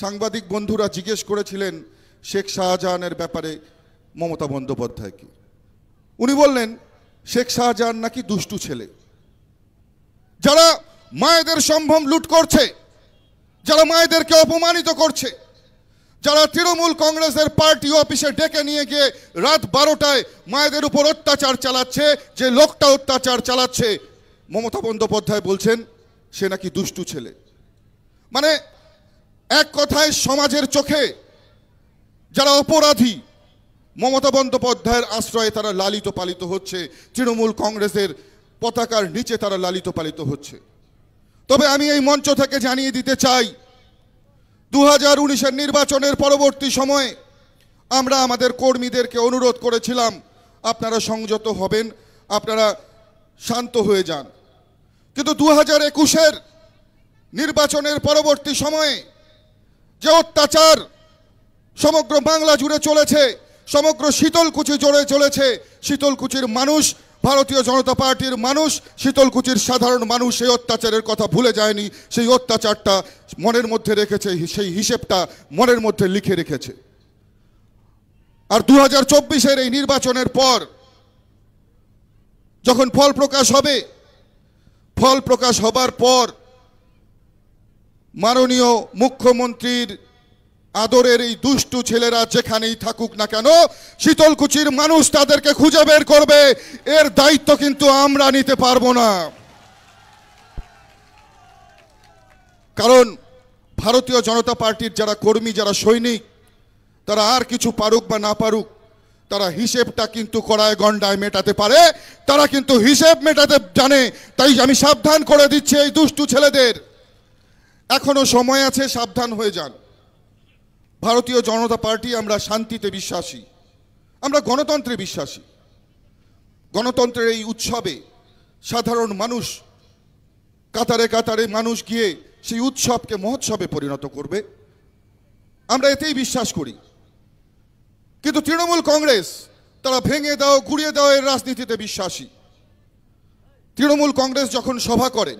সাংবাদিক বন্ধুরা জিজ্ঞেস করেছিলেন শেখ শাহজাহানের ব্যাপারে মমতা বন্দ্যোপাধ্যায়কে উনি বললেন শেখ শাহজাহান নাকি দুষ্টু ছেলে যারা মায়েদের সম্ভ্রম লুট করছে যারা মায়েদেরকে অপমানিত করছে যারা তৃণমূল কংগ্রেসের পার্টি অফিসে ডেকে নিয়ে গিয়ে রাত বারোটায় মায়েদের উপর অত্যাচার চালাচ্ছে যে লোকটা অত্যাচার চালাচ্ছে মমতা বন্দ্যোপাধ্যায় বলছেন সে নাকি দুষ্টু ছেলে মানে এক কথায় সমাজের চোখে যারা অপরাধী মমতা বন্দ্যোপাধ্যায়ের আশ্রয়ে তারা লালিত পালিত হচ্ছে তৃণমূল কংগ্রেসের পতাকার নিচে তারা লালিত পালিত হচ্ছে তবে আমি এই মঞ্চ থেকে জানিয়ে দিতে চাই দু হাজার নির্বাচনের পরবর্তী সময়ে আমরা আমাদের কর্মীদেরকে অনুরোধ করেছিলাম আপনারা সংযত হবেন আপনারা শান্ত হয়ে যান কিন্তু দু হাজার একুশের নির্বাচনের পরবর্তী সময়ে যে অত্যাচার সমগ্র বাংলা জুড়ে চলেছে সমগ্র শীতলকুচি জুড়ে চলেছে শীতলকুচির মানুষ ভারতীয় জনতা পার্টির মানুষ শীতলকুচির সাধারণ মানুষ সেই অত্যাচারের কথা ভুলে যায়নি সেই অত্যাচারটা মনের মধ্যে রেখেছে সেই হিসেবটা মনের মধ্যে লিখে রেখেছে আর দু হাজার এই নির্বাচনের পর যখন ফল প্রকাশ হবে ফল প্রকাশ হবার পর মাননীয় মুখ্যমন্ত্রীর আদরের এই দুষ্টু ছেলেরা যেখানেই থাকুক না কেন শীতলকুচির মানুষ তাদেরকে খুঁজে বের করবে এর দায়িত্ব কিন্তু আমরা নিতে পারবো না কারণ ভারতীয় জনতা পার্টির যারা কর্মী যারা সৈনিক তারা আর কিছু পারুক বা না পারুক তারা হিসেবটা কিন্তু কড়ায় গন্ডায় মেটাতে পারে তারা কিন্তু হিসেব মেটাতে জানে তাই আমি সাবধান করে দিচ্ছি এই দুষ্টু ছেলেদের এখনো সময় আছে সাবধান হয়ে যান ভারতীয় জনতা পার্টি আমরা শান্তিতে বিশ্বাসী আমরা গণতন্ত্রে বিশ্বাসী গণতন্ত্রের এই উৎসবে সাধারণ মানুষ কাতারে কাতারে মানুষ গিয়ে সেই উৎসবকে মহোৎসবে পরিণত করবে আমরা এতেই বিশ্বাস করি কিন্তু তৃণমূল কংগ্রেস তারা ভেঙে দাও ঘুরিয়ে দাও এর রাজনীতিতে বিশ্বাসী তৃণমূল কংগ্রেস যখন সভা করেন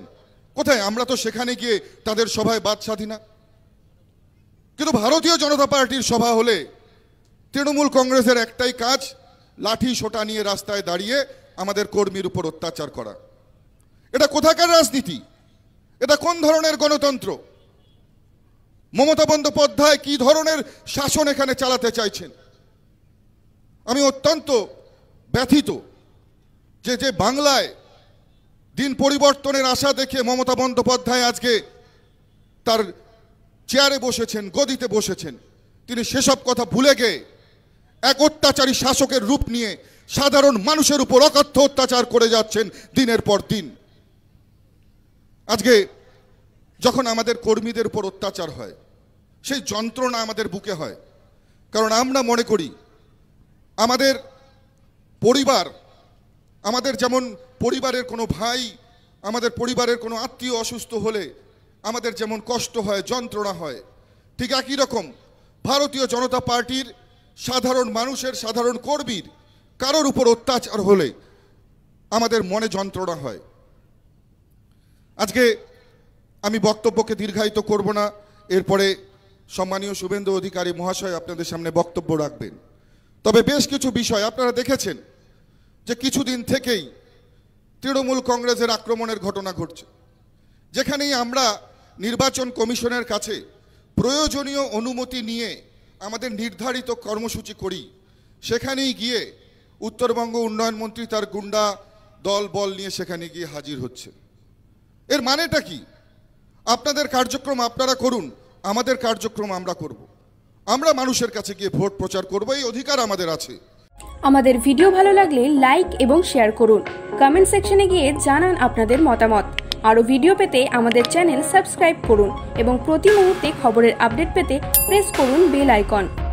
কোথায় আমরা তো সেখানে গিয়ে তাদের সভায় বাদ সাধি না কিন্তু ভারতীয় জনতা পার্টির সভা হলে তৃণমূল কংগ্রেসের একটাই কাজ লাঠি সোটা নিয়ে রাস্তায় দাঁড়িয়ে আমাদের কর্মীর উপর অত্যাচার করা এটা কোথাকার রাজনীতি এটা কোন ধরনের গণতন্ত্র মমতা বন্দ্যোপাধ্যায় কি ধরনের শাসন এখানে চালাতে চাইছেন আমি অত্যন্ত ব্যথিত যে যে বাংলায় দিন পরিবর্তনের আশা দেখে মমতা বন্দ্যোপাধ্যায় আজকে তার চেয়ারে বসেছেন গদিতে বসেছেন তিনি সেসব কথা ভুলে গিয়ে এক অত্যাচারী শাসকের রূপ নিয়ে সাধারণ মানুষের উপর অকথ্য অত্যাচার করে যাচ্ছেন দিনের পর দিন আজকে যখন আমাদের কর্মীদের উপর অত্যাচার হয় সেই যন্ত্রণা আমাদের বুকে হয় কারণ আমরা মনে করি আমাদের পরিবার আমাদের যেমন পরিবারের কোনো ভাই আমাদের পরিবারের কোনো আত্মীয় অসুস্থ হলে আমাদের যেমন কষ্ট হয় যন্ত্রণা হয় ঠিক একই রকম ভারতীয় জনতা পার্টির সাধারণ মানুষের সাধারণ কর্মীর কারোর উপর অত্যাচার হলে আমাদের মনে যন্ত্রণা হয় আজকে আমি বক্তব্যকে দীর্ঘায়িত করব না এরপরে সম্মানীয় শুভেন্দু অধিকারী মহাশয় আপনাদের সামনে বক্তব্য রাখবেন তবে বেশ কিছু বিষয় আপনারা দেখেছেন যে কিছুদিন থেকেই তৃণমূল কংগ্রেসের আক্রমণের ঘটনা ঘটছে যেখানেই আমরা নির্বাচন কমিশনের কাছে প্রয়োজনীয় অনুমতি নিয়ে আমাদের নির্ধারিত কর্মসূচি করি সেখানেই গিয়ে উত্তরবঙ্গ উন্নয়ন মন্ত্রী তার গুন্ডা দল বল নিয়ে সেখানে গিয়ে হাজির হচ্ছে এর মানেটা কি আপনাদের কার্যক্রম আপনারা করুন আমাদের কার্যক্রম আমরা করব আমরা মানুষের কাছে গিয়ে ভোট প্রচার করব এই অধিকার আমাদের আছে আমাদের ভিডিও ভালো লাগলে লাইক এবং শেয়ার করুন কমেন্ট সেকশনে গিয়ে জানান আপনাদের মতামত আরও ভিডিও পেতে আমাদের চ্যানেল সাবস্ক্রাইব করুন এবং প্রতি মুহূর্তে খবরের আপডেট পেতে প্রেস করুন বেল আইকন